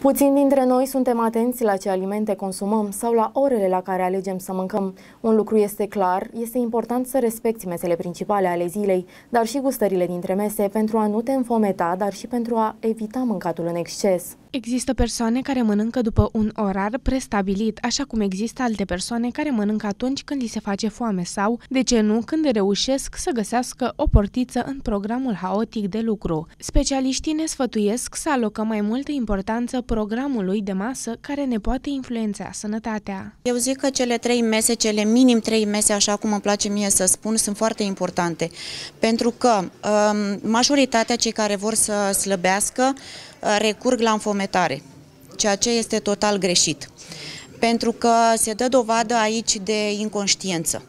Puțin dintre noi suntem atenți la ce alimente consumăm sau la orele la care alegem să mâncăm. Un lucru este clar, este important să respecti mesele principale ale zilei, dar și gustările dintre mese pentru a nu te înfometa, dar și pentru a evita mâncatul în exces. Există persoane care mănâncă după un orar prestabilit, așa cum există alte persoane care mănâncă atunci când li se face foame sau, de ce nu, când reușesc să găsească o portiță în programul haotic de lucru. Specialiștii ne sfătuiesc să alocăm mai multă importanță programului de masă care ne poate influența sănătatea. Eu zic că cele trei mese, cele minim trei mese, așa cum îmi place mie să spun, sunt foarte importante, pentru că um, majoritatea cei care vor să slăbească uh, recurg la înfometare, ceea ce este total greșit, pentru că se dă dovadă aici de inconștiență.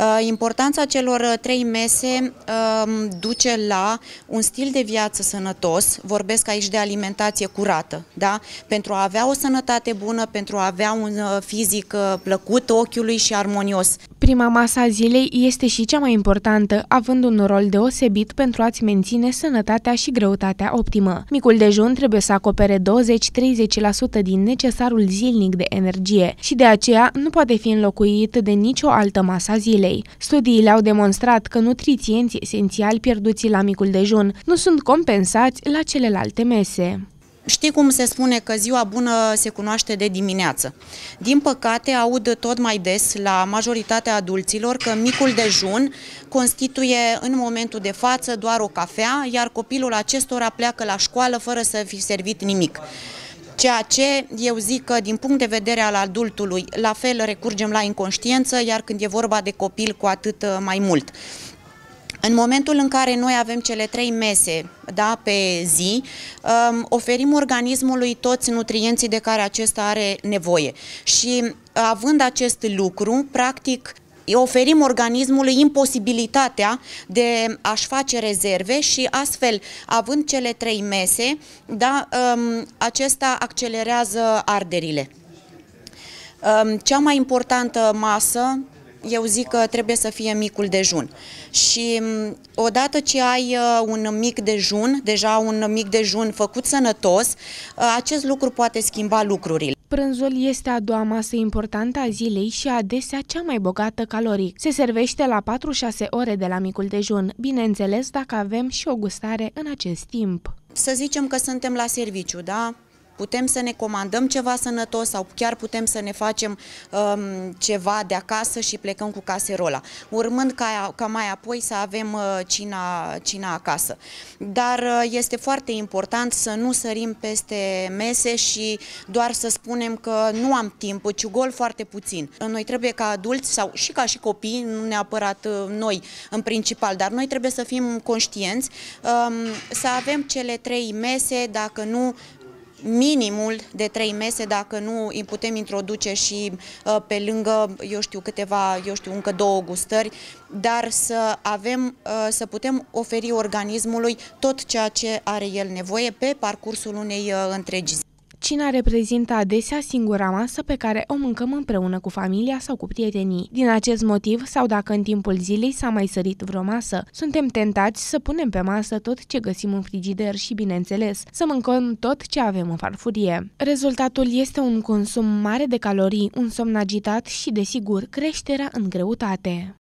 Uh, importanța celor uh, trei mese um, duce la un stil de viață sănătos, vorbesc aici de alimentație curată, da? pentru a avea o sănătate bună, pentru a avea un uh, fizic plăcut ochiului și armonios. Prima masa zilei este și cea mai importantă, având un rol deosebit pentru a-ți menține sănătatea și greutatea optimă. Micul dejun trebuie să acopere 20-30% din necesarul zilnic de energie și de aceea nu poate fi înlocuit de nicio altă masă zilei zilei. Studiile au demonstrat că nutrienții esențiali pierduți la micul dejun nu sunt compensați la celelalte mese. Știi cum se spune că ziua bună se cunoaște de dimineață. Din păcate, aud tot mai des la majoritatea adulților că micul dejun constituie în momentul de față doar o cafea, iar copilul acestora pleacă la școală fără să fi servit nimic. Ceea ce eu zic că din punct de vedere al adultului, la fel recurgem la inconștiență, iar când e vorba de copil cu atât uh, mai mult. În momentul în care noi avem cele trei mese da, pe zi, um, oferim organismului toți nutrienții de care acesta are nevoie. Și uh, având acest lucru, practic oferim organismului imposibilitatea de a-și face rezerve și astfel, având cele trei mese, da, um, acesta accelerează arderile. Um, cea mai importantă masă, eu zic că trebuie să fie micul dejun. Și um, odată ce ai uh, un mic dejun, deja un mic dejun făcut sănătos, uh, acest lucru poate schimba lucrurile. Prânzul este a doua masă importantă a zilei și adesea cea mai bogată caloric. Se servește la 4-6 ore de la micul dejun, bineînțeles dacă avem și o gustare în acest timp. Să zicem că suntem la serviciu, da? putem să ne comandăm ceva sănătos sau chiar putem să ne facem um, ceva de acasă și plecăm cu caserola, urmând ca, ca mai apoi să avem uh, cina, cina acasă. Dar uh, este foarte important să nu sărim peste mese și doar să spunem că nu am timp, ci gol foarte puțin. Noi trebuie ca adulți sau și ca și copii, nu neapărat uh, noi în principal, dar noi trebuie să fim conștienți, um, să avem cele trei mese, dacă nu minimul de trei mese, dacă nu îi putem introduce și uh, pe lângă, eu știu, câteva, eu știu, încă două gustări, dar să avem, uh, să putem oferi organismului tot ceea ce are el nevoie pe parcursul unei uh, întregi zi. Cina reprezintă adesea singura masă pe care o mâncăm împreună cu familia sau cu prietenii. Din acest motiv, sau dacă în timpul zilei s-a mai sărit vreo masă, suntem tentați să punem pe masă tot ce găsim în frigider și, bineînțeles, să mâncăm tot ce avem în farfurie. Rezultatul este un consum mare de calorii, un somn agitat și, desigur, creșterea în greutate.